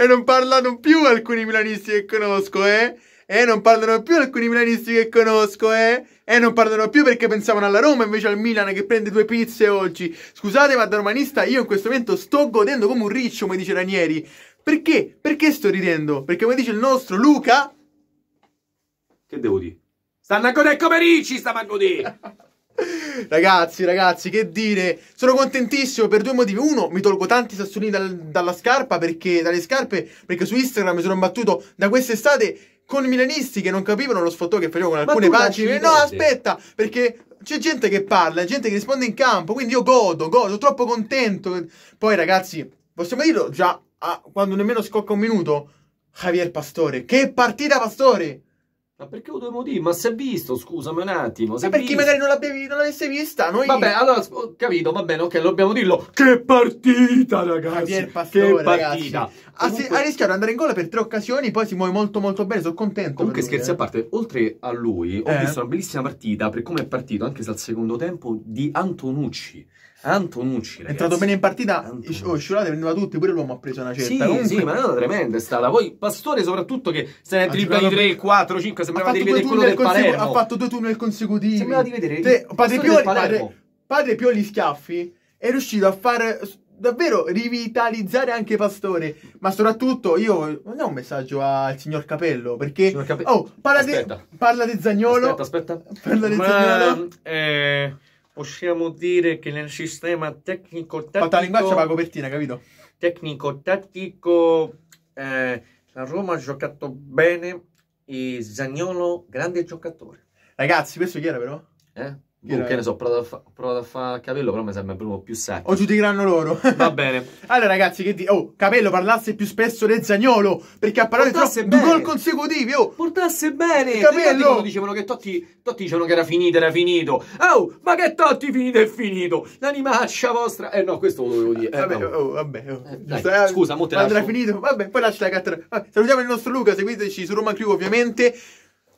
E non parlano più alcuni milanisti che conosco, eh? E non parlano più alcuni milanisti che conosco, eh? E non parlano più perché pensavano alla Roma invece al Milan che prende due pizze oggi. Scusate, ma da romanista io in questo momento sto godendo come un riccio, come dice Ranieri. Perché? Perché sto ridendo? Perché come dice il nostro Luca... Che devo dire? Stanno a godere come ricci, stanno a godere! Ragazzi, ragazzi, che dire? Sono contentissimo per due motivi. Uno, mi tolgo tanti sassolini dal, dalla scarpa perché, dalle scarpe, perché su Instagram mi sono imbattuto da quest'estate con milanisti che non capivano lo sfottò che facevo con alcune pagine. No, aspetta, perché c'è gente che parla, gente che risponde in campo, quindi io godo, godo, sono troppo contento. Poi, ragazzi, possiamo dirlo già, a, ah, quando nemmeno scocca un minuto, Javier Pastore. Che partita, Pastore! Ma perché lo dobbiamo dire? Ma si è visto, scusami un attimo. Ma perché visto? magari non l'avessi l'avesse vista? Noi... Vabbè, allora, ho capito, va bene, ok, dobbiamo dirlo. Che partita, ragazzi! Pastore, che partita! Ragazzi. Ha, Comunque... ha rischiato di andare in gola per tre occasioni, poi si muove molto molto bene, sono contento. Comunque scherzi eh. a parte, oltre a lui, ho eh. visto una bellissima partita, per come è partito, anche se al secondo tempo, di Antonucci. Antonucci, ragazzi. È entrato bene in partita, Antonucci. Sciolate oh, prendeva tutti, pure l'uomo ha preso una certa. Sì, Comunque... sì, ma è una tremenda è stata. Poi Pastore soprattutto che se ne è dribblato 3, 4, 5, sembrava di vedere quello del consecu- Ha fatto due tunnel consecutivi. Sembrava di vedere Te, padre, Pioli, padre, padre Pioli Schiaffi è riuscito a far davvero rivitalizzare anche Pastore. Ma soprattutto io non è un messaggio al signor Capello perché signor Cape... oh, parla, aspetta. di, parla di Zagnolo. Aspetta, aspetta. Parla di ma, Zagnolo. Eh, possiamo dire che nel sistema tecnico-tattico... Fatta linguaccia ma copertina, capito? Tecnico-tattico, eh, la Roma ha giocato bene e Zagnolo, grande giocatore. Ragazzi, questo chi era però? Eh? Boh, che ne so, ho provato a fare il capello, però mi sembra proprio più secco. O giudicheranno loro. Va bene. allora, ragazzi, che di... Oh, capello parlasse più spesso del Zagnolo, perché a parlare troppo... Bene. gol consecutivi, oh! Portasse bene! Capello! dicevano che Totti... Totti dicevano che era finito, era finito. Oh, ma che Totti finito è finito! L'animaccia vostra... Eh no, questo lo dovevo dire. Eh, vabbè, no. oh, vabbè, oh. Eh, dai, eh, scusa, mo te lascio. Andrà finito? Vabbè, poi lascia la carta. Salutiamo il nostro Luca, seguiteci su Roma Crivo, ovviamente.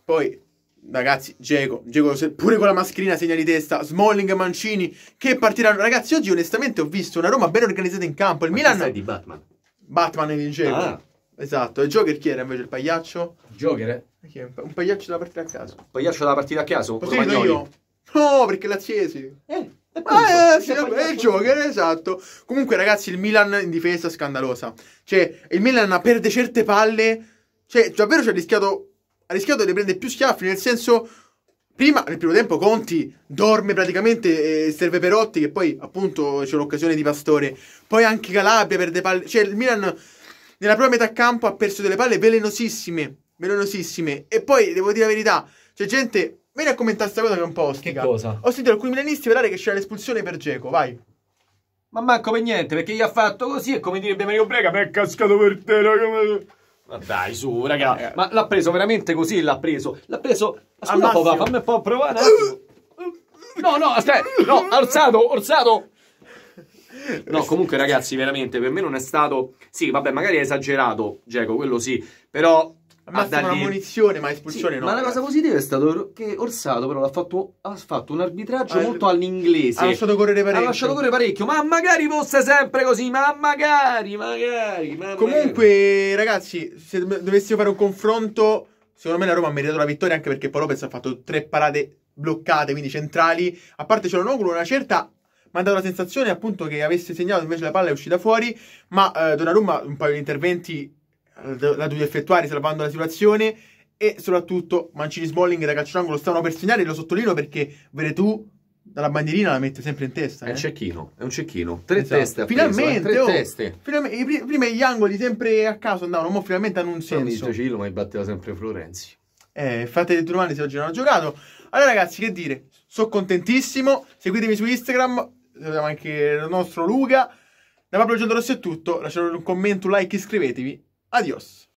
Poi Ragazzi, Diego, Diego, pure con la mascherina segna di testa, Smalling e Mancini che partiranno. Ragazzi, oggi onestamente ho visto una Roma ben organizzata in campo. Il Ma Milan di Batman. Batman è di Geco. Ah. Esatto, e Joker chi era invece il pagliaccio? Joker? Eh? Un pagliaccio da partita a caso. Un pagliaccio da partita a caso? Posso dirlo io? No, perché l'aziesi. Eh. Ah, eh, sì, è il Joker, esatto. Comunque, ragazzi, il Milan in difesa scandalosa. Cioè, il Milan perde certe palle. Cioè, davvero ci ha rischiato ha rischiato di prendere più schiaffi, nel senso... Prima, nel primo tempo, Conti dorme praticamente, eh, serve Perotti, che poi appunto c'è l'occasione di Pastore. Poi anche Calabria perde palle. Cioè, il Milan nella propria metà campo ha perso delle palle velenosissime. Velenosissime. E poi, devo dire la verità, c'è gente... Vieni a commentare questa cosa che è un po' ostica. Che cosa? Ho sentito alcuni milanisti parlare che c'era l'espulsione per Geco, vai. Ma manco per niente, perché gli ha fatto così e come direbbe Mario Brega, mi è cascato per terra come... Dai, su, raga. Eh. Ma l'ha preso veramente così? L'ha preso? L'ha preso... Aspetta, papà, fammi un po' provare No, no, aspetta. No, orsato, orsato. No, comunque, ragazzi, veramente, per me non è stato... Sì, vabbè, magari è esagerato, Geco, quello sì. Però Massimo dargli... una munizione, ma espulsione sì, no. Ma la cosa positiva è stato che Orsato però fatto, ha fatto un arbitraggio ah, molto all'inglese. Ha lasciato correre parecchio. Ha lasciato correre parecchio, ma magari fosse sempre così, ma magari, magari. Ma Comunque, magari. ragazzi, se dovessimo fare un confronto, secondo me la Roma ha meritato la vittoria anche perché poi Lopez ha fatto tre parate bloccate, quindi centrali. A parte c'era un oculo, una certa mi ha dato la sensazione appunto che avesse segnato invece la palla è uscita fuori, ma eh, Donnarumma un paio di interventi eh, la dovuto effettuare salvando la situazione e soprattutto Mancini Smalling da calcio d'angolo stavano per segnare, lo sottolineo perché tu dalla bandierina la mette sempre in testa. È eh? un cecchino, è un cecchino. Tre esatto. teste. Finalmente, preso, eh? tre oh, teste. Finalmente, prima gli angoli sempre a caso andavano, ma finalmente hanno un senso. Non Cilo, ma batteva sempre Florenzi. Eh, fate le domani se oggi non ho giocato. Allora ragazzi, che dire? Sono contentissimo. Seguitemi su Instagram, salutiamo anche il nostro Luca. Da Pablo Giorgio è tutto. Lasciate un commento, un like, iscrivetevi Adiós.